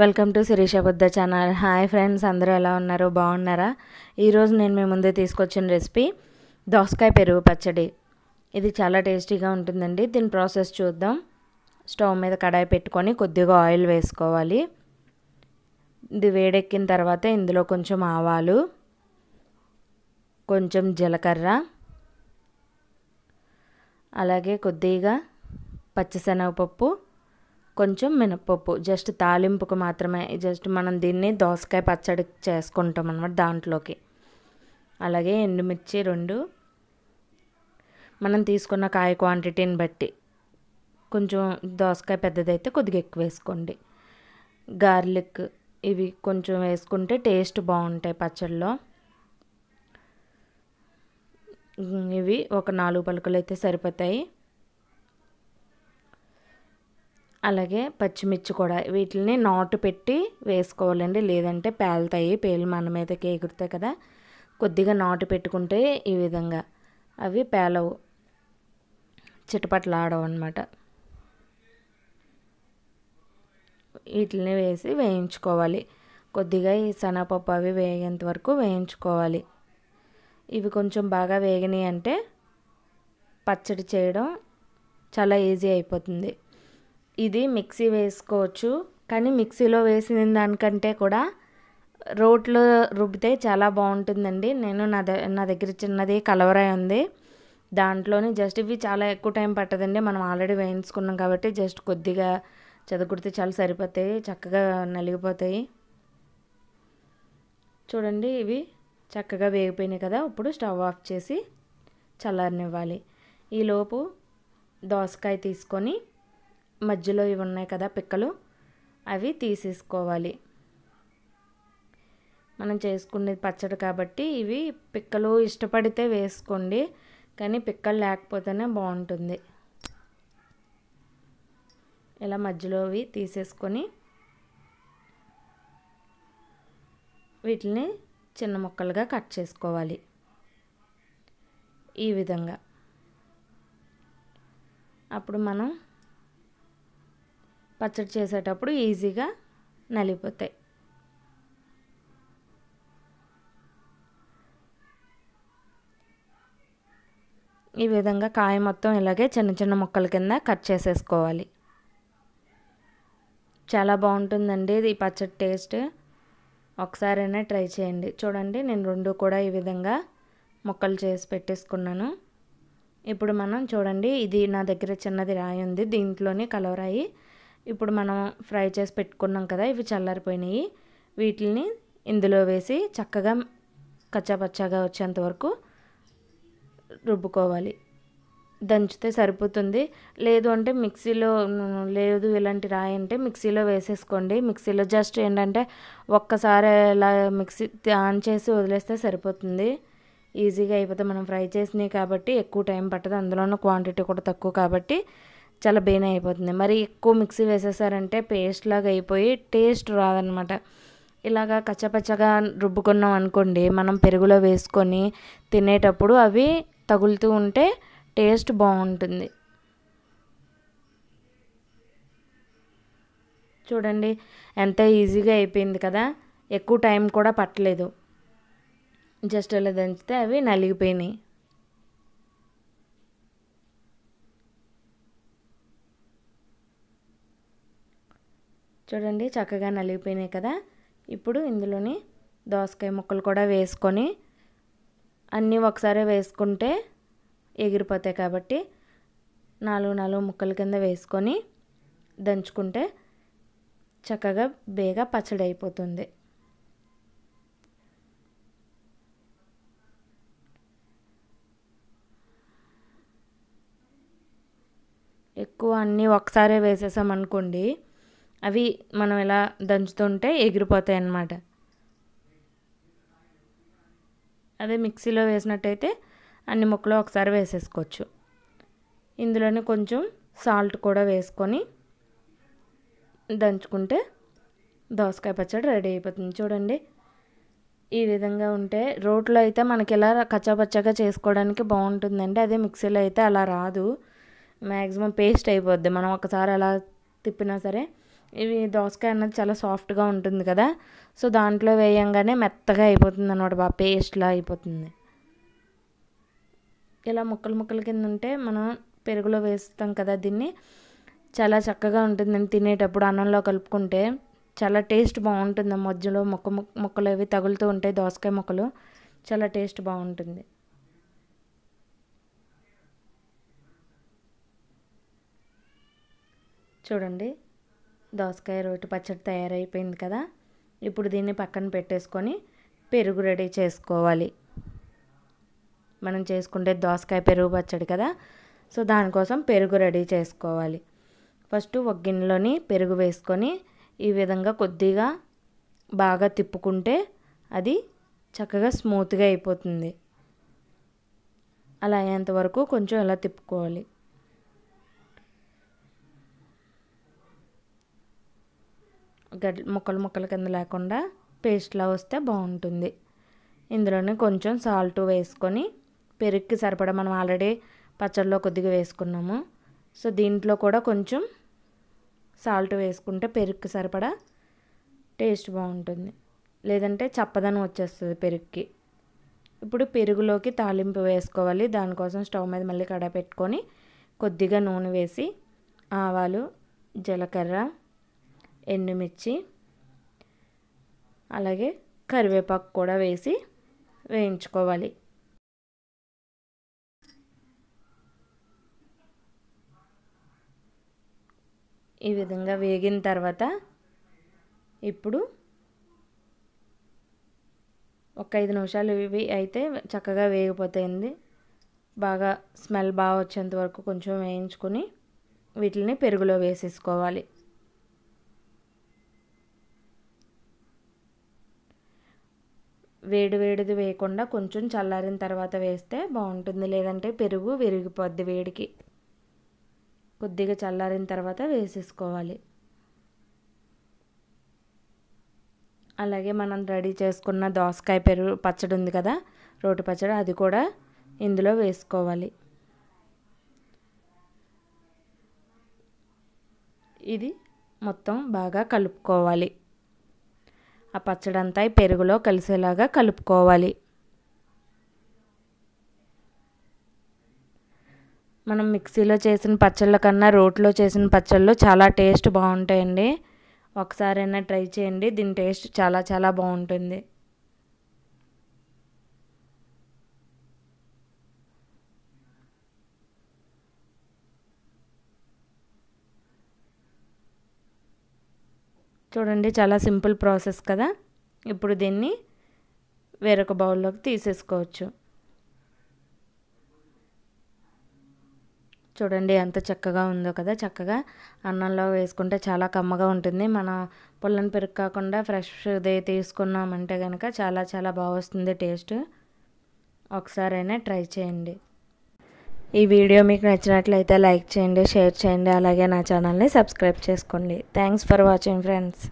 welcome to Sirisha Buddha channel hi friends అందరూ ఎలా ఉన్నారు బాగున్నారా ఈరోజు నేను మీ ముందే తీసుకొచ్చిన రెసిపీ దోసకాయ పెరుగు పచ్చడి ఇది చాలా టేస్టీగా ఉంటుందండి దీని ప్రాసెస్ చూద్దాం స్టవ్ మీద కడాయి పెట్టుకొని కొద్దిగా ఆయిల్ వేసుకోవాలి ఇది వేడెక్కిన తర్వాత ఇందులో కొంచెం ఆవాలు కొంచెం జీలకర్ర అలాగే కొద్దిగా పచ్చిశనగపప్పు కొంచెం మినప్పప్పు జస్ట్ తాలింపుకు మాత్రమే జస్ట్ మనం దీన్ని దోసకాయ పచ్చడి చేసుకుంటాం అనమాట దాంట్లోకి అలాగే ఎండుమిర్చి రెండు మనం తీసుకున్న కాయ క్వాంటిటీని బట్టి కొంచెం దోసకాయ పెద్దదైతే కొద్దిగా ఎక్కువ వేసుకోండి గార్లిక్ ఇవి కొంచెం వేసుకుంటే టేస్ట్ బాగుంటాయి పచ్చడిలో ఇవి ఒక నాలుగు పలుకలు అయితే సరిపోతాయి అలాగే పచ్చిమిర్చి కూడా వీటిని నాటు పెట్టి వేసుకోవాలండి లేదంటే పేలుతాయి పేలు మన మీదకి ఎగురుతాయి కదా కొద్దిగా నాటు పెట్టుకుంటే ఈ విధంగా అవి పేలవు చిటపట్లు ఆడవు అనమాట వీటిని వేసి వేయించుకోవాలి కొద్దిగా ఈ శనగపప్పు అవి వేగేంత వరకు వేయించుకోవాలి ఇవి కొంచెం బాగా వేగినాయి అంటే పచ్చడి చేయడం చాలా ఈజీ అయిపోతుంది ఇది మిక్సీ వేసుకోవచ్చు కానీ మిక్సీలో వేసిన దానికంటే కూడా రోట్లో రుబ్బితే చాలా బాగుంటుందండి నేను నా నా దగ్గర చిన్నది కలవరాయి ఉంది దాంట్లోని జస్ట్ ఇవి చాలా ఎక్కువ టైం పట్టదండి మనం ఆల్రెడీ వేయించుకున్నాం కాబట్టి జస్ట్ కొద్దిగా చదువుకుడితే చాలా సరిపోతాయి చక్కగా నలిగిపోతాయి చూడండి ఇవి చక్కగా వేగిపోయినాయి కదా ఇప్పుడు స్టవ్ ఆఫ్ చేసి చల్లారనివ్వాలి ఈలోపు దోసకాయ తీసుకొని మధ్యలో ఇవి ఉన్నాయి కదా పిక్కలు అవి తీసేసుకోవాలి మనం చేసుకునేది పచ్చడి కాబట్టి ఇవి పిక్కలు ఇష్టపడితే వేసుకోండి కానీ పిక్కలు లేకపోతేనే బాగుంటుంది ఇలా మధ్యలో అవి తీసేసుకొని వీటిని చిన్న ముక్కలుగా కట్ చేసుకోవాలి ఈ విధంగా అప్పుడు మనం పచ్చడి చేసేటప్పుడు ఈజీగా నలిగిపోతాయి ఈ విధంగా కాయ మొత్తం ఇలాగే చిన్న చిన్న ముక్కల కింద కట్ చేసేసుకోవాలి చాలా బాగుంటుందండి ఇది పచ్చడి టేస్ట్ ఒకసారైనా ట్రై చేయండి చూడండి నేను రెండు కూడా ఈ విధంగా ముక్కలు చేసి పెట్టేసుకున్నాను ఇప్పుడు మనం చూడండి ఇది నా దగ్గర చిన్నది రాయి ఉంది దీంట్లోనే కలవరాయి ఇప్పుడు మనం ఫ్రై చేసి పెట్టుకున్నాం కదా ఇవి చల్లారిపోయినాయి వీటిని ఇందులో వేసి చక్కగా కచ్చాపచ్చాగా వచ్చేంత వరకు రుబ్బుకోవాలి దంచితే సరిపోతుంది లేదు అంటే మిక్సీలో లేదు ఇలాంటి రాయి అంటే మిక్సీలో వేసేసుకోండి మిక్సీలో జస్ట్ ఏంటంటే ఒక్కసారి ఇలా మిక్సీ ఆన్ చేసి వదిలేస్తే సరిపోతుంది ఈజీగా అయిపోతే మనం ఫ్రై చేసినాయి కాబట్టి ఎక్కువ టైం పట్టదు అందులోనూ క్వాంటిటీ కూడా తక్కువ కాబట్టి చాలా బెయిన్ అయిపోతుంది మరి ఎక్కువ మిక్సీ వేసేసారంటే పేస్ట్ లాగా అయిపోయి టేస్ట్ రాదనమాట ఇలాగా కచ్చపచ్చగా రుబ్బుకున్నాం అనుకోండి మనం పెరుగులో వేసుకొని తినేటప్పుడు అవి తగులుతూ ఉంటే టేస్ట్ బాగుంటుంది చూడండి ఎంత ఈజీగా అయిపోయింది కదా ఎక్కువ టైం కూడా పట్టలేదు జస్ట్ అలా దంచితే అవి నలిగిపోయినాయి చూడండి చక్కగా నలిగిపోయినాయి కదా ఇప్పుడు ఇందులోని దోసకాయ ముక్కలు కూడా వేసుకొని అన్నీ ఒకసారి వేసుకుంటే ఎగిరిపోతాయి కాబట్టి నాలుగు నాలుగు ముక్కల కింద వేసుకొని దంచుకుంటే చక్కగా బేగ పచ్చడి అయిపోతుంది ఎక్కువ అన్నీ ఒకసారే వేసేసామనుకోండి అవి మనం ఇలా దంచుతుంటే ఎగిరిపోతాయి అన్నమాట అదే మిక్సీలో వేసినట్టయితే అన్ని ముక్కలు ఒకసారి వేసేసుకోవచ్చు ఇందులోనే కొంచెం సాల్ట్ కూడా వేసుకొని దంచుకుంటే దోసకాయ పచ్చడి రెడీ అయిపోతుంది చూడండి ఈ విధంగా ఉంటే రోట్లో అయితే మనకి ఎలా కచ్చాపచ్చాగా చేసుకోవడానికి బాగుంటుందండి అదే మిక్సీలో అయితే అలా రాదు మ్యాక్సిమం పేస్ట్ అయిపోద్ది మనం ఒకసారి అలా తిప్పినా సరే ఇవి దోసకాయ అన్నది చాలా సాఫ్ట్గా ఉంటుంది కదా సో దాంట్లో వేయంగానే మెత్తగా అయిపోతుంది అనమాట బాగా పేస్ట్లా అయిపోతుంది ఇలా ముక్కలు ముక్కల కింద ఉంటే మనం పెరుగులో వేస్తాం కదా దీన్ని చాలా చక్కగా ఉంటుందని తినేటప్పుడు అన్నంలో కలుపుకుంటే చాలా టేస్ట్ బాగుంటుంది మధ్యలో మొక్క మొక్కలు అవి తగులుతూ ఉంటాయి దోసకాయ ముక్కలు చాలా టేస్ట్ బాగుంటుంది చూడండి దోసకాయ రోటి పచ్చడి తయారైపోయింది కదా ఇప్పుడు దీన్ని పక్కన పెట్టేసుకొని పెరుగు రెడీ చేసుకోవాలి మనం చేసుకుంటే దోసకాయ పెరుగు పచ్చడి కదా సో దానికోసం పెరుగు రెడీ చేసుకోవాలి ఫస్ట్ ఒక గిన్నెలోని పెరుగు వేసుకొని ఈ విధంగా కొద్దిగా బాగా తిప్పుకుంటే అది చక్కగా స్మూత్గా అయిపోతుంది అలా అయ్యేంతవరకు కొంచెం ఇలా తిప్పుకోవాలి గడ్ ముక్కలు ముక్కలు కింద లేకుండా పేస్ట్లా వస్తే బాగుంటుంది ఇందులోనే కొంచెం సాల్ట్ వేసుకొని పెరుగుకి సరిపడ మనం ఆల్రెడీ పచ్చడిలో కొద్దిగా వేసుకున్నాము సో దీంట్లో కూడా కొంచెం సాల్ట్ వేసుకుంటే పెరుగుకి సరిపడా టేస్ట్ బాగుంటుంది లేదంటే చప్పదనం వచ్చేస్తుంది పెరుగుకి ఇప్పుడు పెరుగులోకి తాలింపు వేసుకోవాలి దానికోసం స్టవ్ మీద మళ్ళీ కడ పెట్టుకొని కొద్దిగా నూనె వేసి ఆవాలు జీలకర్ర ఎండుమిర్చి అలాగే కరివేపాకు కూడా వేసి వేయించుకోవాలి ఈ విధంగా వేగిన తర్వాత ఇప్పుడు ఒక ఐదు నిమిషాలు ఇవి అయితే చక్కగా వేగిపోతాయింది బాగా స్మెల్ బాగా వచ్చేంత వరకు కొంచెం వేయించుకొని వీటిని పెరుగులో వేసేసుకోవాలి వేడి వేడిది వేయకుండా కొంచెం చల్లారిన తర్వాత వేస్తే బాగుంటుంది లేదంటే పెరుగు విరిగిపోద్ది వేడికి కొద్దిగా చల్లారిన తర్వాత వేసేసుకోవాలి అలాగే మనం రెడీ చేసుకున్న దోసకాయ పెరుగు పచ్చడి ఉంది కదా రోటి పచ్చడి అది కూడా ఇందులో వేసుకోవాలి ఇది మొత్తం బాగా కలుపుకోవాలి ఆ పచ్చడంతా ఈ పెరుగులో కలిసేలాగా కలుపుకోవాలి మనం మిక్సీలో చేసిన పచ్చళ్ళ కన్నా రోట్లో చేసిన పచ్చళ్ళు చాలా టేస్ట్ బాగుంటాయండి ఒకసారైనా ట్రై చేయండి దీని టేస్ట్ చాలా చాలా బాగుంటుంది చూడండి చాలా సింపుల్ ప్రాసెస్ కదా ఇప్పుడు దీన్ని వేరొక బౌల్లోకి తీసేసుకోవచ్చు చూడండి ఎంత చక్కగా ఉందో కదా చక్కగా అన్నంలో వేసుకుంటే చాలా కమ్మగా ఉంటుంది మన పుల్లని పెరుగు కాకుండా ఫ్రెష్ది తీసుకున్నామంటే కనుక చాలా చాలా బాగా వస్తుంది టేస్ట్ ఒకసారైనా ట్రై చేయండి ఈ వీడియో మీకు నచ్చినట్లయితే లైక్ చేయండి షేర్ చేయండి అలాగే నా ఛానల్ని సబ్స్క్రైబ్ చేసుకోండి థ్యాంక్స్ ఫర్ వాచింగ్ ఫ్రెండ్స్